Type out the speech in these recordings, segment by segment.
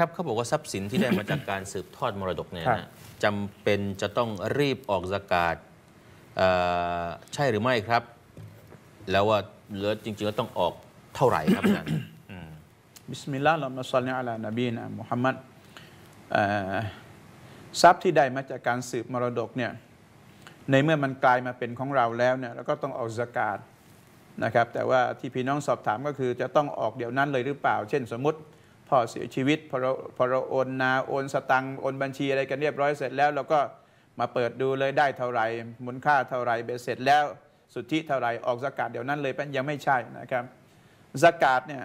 ครับเขาบอกว่าทรัพย์สินที่ได้มาจากการสืบทอดมรดกเนี่ยจำเป็นจะต้องรีบออกสกาดใช่หรือไม่ครับ แล้วว่าเหลือจริงๆก็ต้องออกเท่าไหร่ครับอาจารย์บิสมิลลาห์ละมัสลิอัลนบีนะมุฮัมมัดทรัพย์ที่ได้มาจากการสืบมรดกเนี่ยในเมื่อมันกลายมาเป็นของเราแล้วเนี่ยเราก็ต้องออกสกาดนะครับ แต่ว่าที่พี่น้องสอบถามก็คือ จะต้องออกเดี๋ยวนั้นเลยหรือเปล่า เช่น สมมติพ่อเสียชีวิตพอเราพอเราโอนนาโอน สตังโอนบัญชีอะไรกันเรียบร้อยเสร็จแล้วเราก็มาเปิดดูเลยได้เท่าไหร่มูลค่าเท่าไหร่เบสเสร็จแล้วสุทธิเท่าไหร่ออกสกาดเดี๋ยวนั้นเลยเป็นยังไม่ใช่นะครับสกาดเนี่ย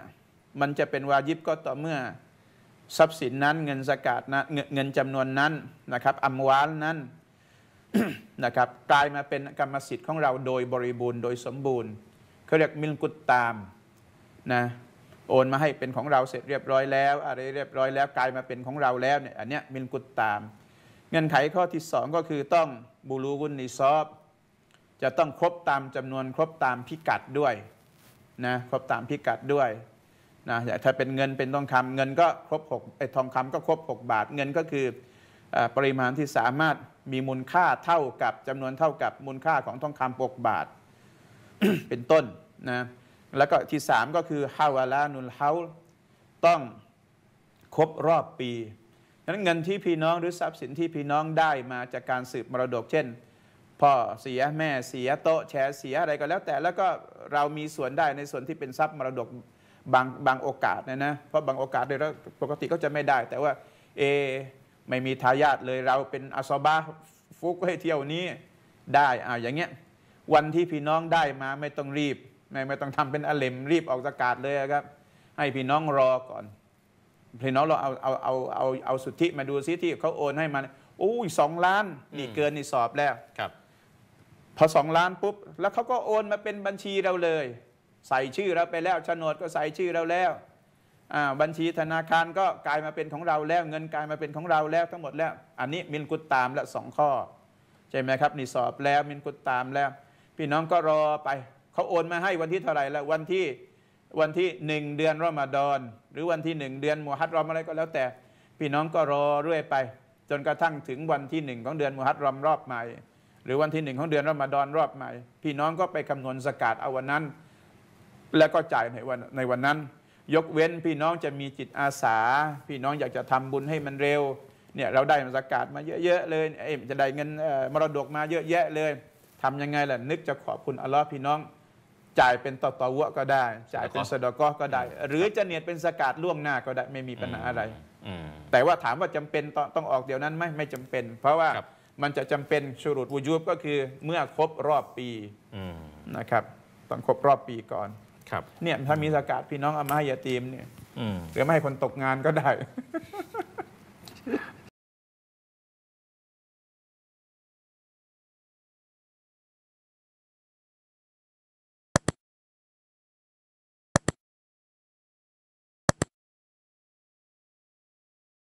มันจะเป็นวายิบก็ต่อเมื่อ ทรัพย์สินนั้นเงินสกาดนะเงินจำนวนนั้นนะครับอัมวานนั้นนะครับกลายมาเป็นกรรมสิทธิ์ของเราโดยบริบูรณ์โดยสมบูรณ์เขาเรียกมิลกุตตามนะโอนมาให้เป็นของเราเสร็จเรียบร้อยแล้ว อะไรเรียบร้อยแล้วกลายมาเป็นของเราแล้วเนี่ยอันเนี้ยมินกุตตาม เงื่อนไขข้อที่ 2 ก็คือต้องบูรูกุนนิซอบจะต้องครบตามจำนวนครบตามพิกัดด้วยนะครบตามพิกัดด้วยนะถ้าเป็นเงินเป็นทองคำเงินก็ครบ6ไอ้ทองคำก็ครบ 6 บาท เงินก็คือปริมาณที่สามารถมีมูลค่าเท่ากับจำนวนเท่ากับมูลค่าของทองคำ6บาท เป็นต้นนะแล้วก็ที่สามก็คือฮาวาลานุลเฮาต้องครบรอบปีนั้นเงินที่พี่น้องหรือทรัพย์สินที่พี่น้องได้มาจากการสืบมรดกเช่น พ่อเสียแม่เสียโต๊ะแชร์เสียอะไรก็แล้วแต่แล้วก็เรามีส่วนได้ในส่วนที่เป็นทรัพย์มรดกบางบางโอกาสนะนะเพราะบางโอกาสโดยปกติก็จะไม่ได้ แต่ว่าเอไม่มีทายาทเลยเราเป็นอาซอบาฟุกให้เที่ยวนี้ได้อ่าอย่างเงี้ยวันที่พี่น้องได้มาไม่ต้องรีบไม่ไม่ต้องทำเป็นอเลมรีบออกอากาศเลยครับ ให้พี่น้องรอก่อน พี่น้องเราเอาเอาเอาเอาเอาสุทธิมาดูซิที่เขาโอนให้มาโอ้ยสองล้านนี่เกินนี่สอบแล้วครับ พอสองล้านปุ๊บ แล้วเขาก็โอนมาเป็นบัญชีเราเลย ใส่ชื่อเราไปแล้วโฉนดก็ใส่ชื่อเราแล้วบัญชีธนาคารก็กลายมาเป็นของเราแล้ว เงินกลายมาเป็นของเราแล้วทั้งหมดแล้ว อันนี้มินกุตตามละสองข้อใช่ไหมครับ นี่สอบแล้วมินกุตตามแล้ว พี่น้องก็รอไปเขาโอนมาให้วันที่เท่าไหร่ละวันที่วันที่หนึ่งเดือนรอมฎอนหรือวันที่หนึ่งเดือนมูฮัตรอมอะไรก็แล้วแต่ พี่น้องก็รอเรื่อยไป จนกระทั่งถึงวันที่หนึ่งของเดือนมูฮัตรอมรอบใหม่ หรือวันที่หนึ่งของเดือนรอมฎอนรอบใหม่ พี่น้องก็ไปคำนวณสกาดเอาวันนั้น แล้วก็จ่ายในวันในวันนั้น ยกเว้นพี่น้องจะมีจิตอาสา พี่น้องอยากจะทำบุญให้มันเร็วเนี่ยเราได้สกาดมาเยอะๆเลยเอ็มจะได้เงินมรดกมาเยอะแยะเลย ทํำยังไงล่ะนึกจะขอบคุณอัลลอฮ์พี่น้องจ่ายเป็นต่อตัอวะก็ได้จ่ายเป็นสะดอกก็ได้ หรือจะเนียด เป็นสกาดล่วงหน้าก็ได้ ไม่มีปัญหาอะไรแต่ว่าถามว่าจำเป็นต้องออกเดี๋ยวนั้นไหมไม่จำเป็น เพราะว่ามันจะจำเป็นชุรุตวุยุบก็คือเมื่อครบรอบปีนะครับ ต้องครบรอบปีก่อนครับเนี่ยถ้ามีสกาดพี่น้องเอามาใ้ยาตีมเนี่ยหรือไม่ให้คนตกงานก็ได้